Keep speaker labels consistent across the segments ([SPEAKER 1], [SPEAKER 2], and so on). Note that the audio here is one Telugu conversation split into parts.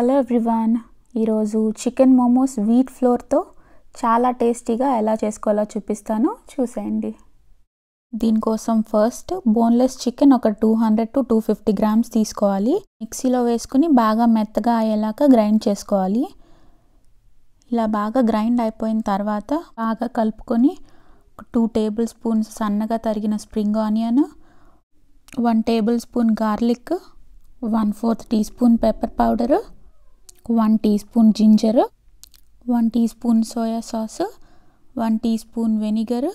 [SPEAKER 1] హలో ఎవ్రీవాన్ ఈరోజు చికెన్ మోమోస్ వీట్ ఫ్లోర్తో చాలా టేస్టీగా ఎలా చేసుకోవాలో చూపిస్తాను చూసేయండి దీనికోసం ఫస్ట్ బోన్లెస్ చికెన్ ఒక two hundred to two fifty grams తీసుకోవాలి మిక్సీలో వేసుకుని బాగా మెత్తగా అయ్యేలాగా గ్రైండ్ చేసుకోవాలి ఇలా బాగా గ్రైండ్ అయిపోయిన తర్వాత బాగా కలుపుకొని టూ టేబుల్ స్పూన్స్ సన్నగా తరిగిన spring onion one tablespoon garlic one fourth teaspoon pepper powder one teaspoon ginger one teaspoon soya sauce one teaspoon vinegar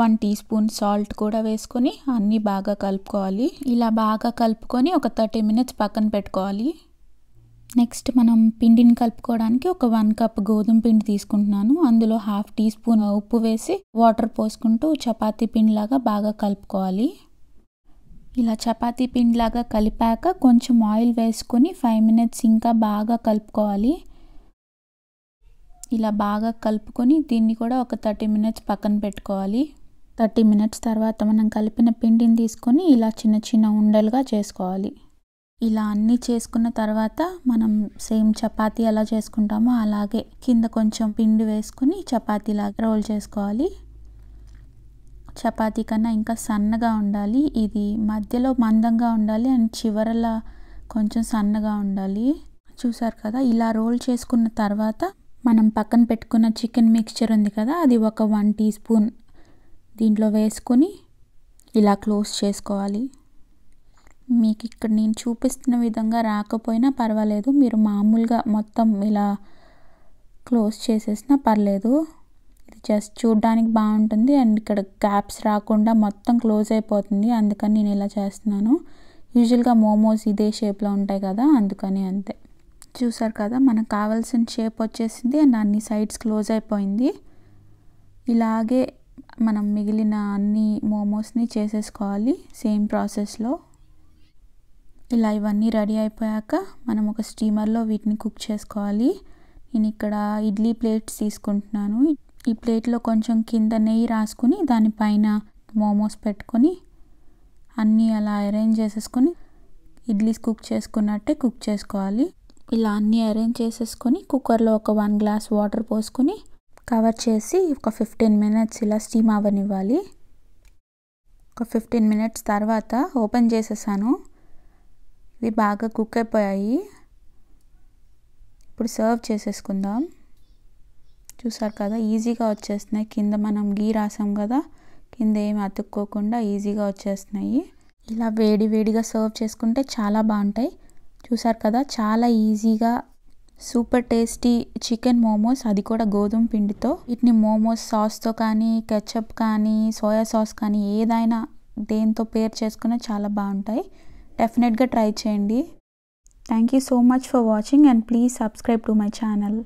[SPEAKER 1] one teaspoon salt కూడా వేసుకొని అన్నీ బాగా కలుపుకోవాలి ఇలా బాగా కలుపుకొని ఒక థర్టీ మినిట్స్ పక్కన పెట్టుకోవాలి నెక్స్ట్ మనం పిండిని కలుపుకోవడానికి ఒక వన్ కప్ గోధుమ పిండి తీసుకుంటున్నాను అందులో హాఫ్ టీ స్పూన్ ఉప్పు వేసి వాటర్ పోసుకుంటూ చపాతీ పిండిలాగా బాగా కలుపుకోవాలి ఇలా చపాతీ పిండిలాగా కలిపాక కొంచెం ఆయిల్ వేసుకొని ఫైవ్ మినిట్స్ ఇంకా బాగా కలుపుకోవాలి ఇలా బాగా కలుపుకొని దీన్ని కూడా ఒక థర్టీ మినిట్స్ పక్కన పెట్టుకోవాలి థర్టీ మినిట్స్ తర్వాత మనం కలిపిన పిండిని తీసుకొని ఇలా చిన్న చిన్న ఉండలుగా చేసుకోవాలి ఇలా అన్నీ చేసుకున్న తర్వాత మనం సేమ్ చపాతీ ఎలా చేసుకుంటామో అలాగే కింద కొంచెం పిండి వేసుకుని చపాతీలాగా రోల్ చేసుకోవాలి చపాతీ కన్నా ఇంకా సన్నగా ఉండాలి ఇది మధ్యలో మందంగా ఉండాలి అండ్ చివరలా కొంచెం సన్నగా ఉండాలి చూసారు కదా ఇలా రోల్ చేసుకున్న తర్వాత మనం పక్కన పెట్టుకున్న చికెన్ మిక్స్చర్ ఉంది కదా అది ఒక వన్ టీ స్పూన్ దీంట్లో వేసుకొని ఇలా క్లోజ్ చేసుకోవాలి మీకు ఇక్కడ నేను చూపిస్తున్న విధంగా రాకపోయినా పర్వాలేదు మీరు మామూలుగా మొత్తం ఇలా క్లోజ్ చేసేసినా పర్లేదు ఇది జస్ట్ చూడ్డానికి బాగుంటుంది అండ్ ఇక్కడ గ్యాప్స్ రాకుండా మొత్తం క్లోజ్ అయిపోతుంది అందుకని నేను ఇలా చేస్తున్నాను యూజువల్గా మోమోస్ ఇదే షేప్లో ఉంటాయి కదా అందుకని అంతే చూసారు కదా మనకు కావాల్సిన షేప్ వచ్చేసింది అండ్ అన్ని సైడ్స్ క్లోజ్ అయిపోయింది ఇలాగే మనం మిగిలిన అన్ని మోమోస్ని చేసేసుకోవాలి సేమ్ ప్రాసెస్లో ఇలా ఇవన్నీ రెడీ అయిపోయాక మనం ఒక స్టీమర్లో వీటిని కుక్ చేసుకోవాలి నేను ఇక్కడ ఇడ్లీ ప్లేట్స్ తీసుకుంటున్నాను ఈ ప్లేట్లో కొంచెం కింద నెయ్యి రాసుకుని దానిపైన మోమోస్ పెట్టుకొని అన్నీ అలా అరేంజ్ చేసేసుకొని ఇడ్లీస్ కుక్ చేసుకున్నట్టే కుక్ చేసుకోవాలి ఇలా అన్నీ అరేంజ్ చేసేసుకొని కుక్కర్లో ఒక వన్ గ్లాస్ వాటర్ పోసుకొని కవర్ చేసి ఒక ఫిఫ్టీన్ మినిట్స్ ఇలా స్టీమ్ అవ్వనివ్వాలి ఒక ఫిఫ్టీన్ మినిట్స్ తర్వాత ఓపెన్ చేసేసాను ఇవి బాగా కుక్ అయిపోయాయి ఇప్పుడు సర్వ్ చేసేసుకుందాం చూసారు కదా ఈజీగా వచ్చేస్తున్నాయి కింద మనం గీ రాసాం కదా కింద ఏమి అతుక్కోకుండా ఈజీగా వచ్చేస్తున్నాయి ఇలా వేడి వేడిగా సర్వ్ చేసుకుంటే చాలా బాగుంటాయి చూసారు కదా చాలా ఈజీగా సూపర్ టేస్టీ చికెన్ మోమోస్ అది కూడా గోధుమ పిండితో వీటిని మోమోస్ సాస్తో కానీ కెచప్ కానీ సోయా సాస్ కానీ ఏదైనా దేంతో పేర్ చేసుకున్న చాలా బాగుంటాయి డెఫినెట్గా ట్రై చేయండి thank you so much for watching and please subscribe to my channel